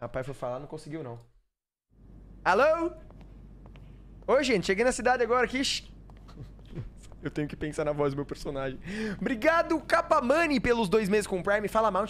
Rapaz, foi falar, não conseguiu, não. Alô? Oi, gente, cheguei na cidade agora aqui. Eu tenho que pensar na voz do meu personagem. Obrigado, Capamani, pelos dois meses com o Prime. Fala mal,